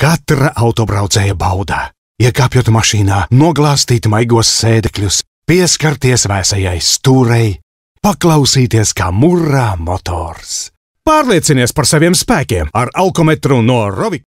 Katra autobraucēja baudā, iekāpjot mašīnā, noglāstīt maigos sēdekļus, pieskarties vēsajai stūrei, paklausīties, kā murrā motors. Pārliecinies par saviem spēkiem ar alkometru no Rovi.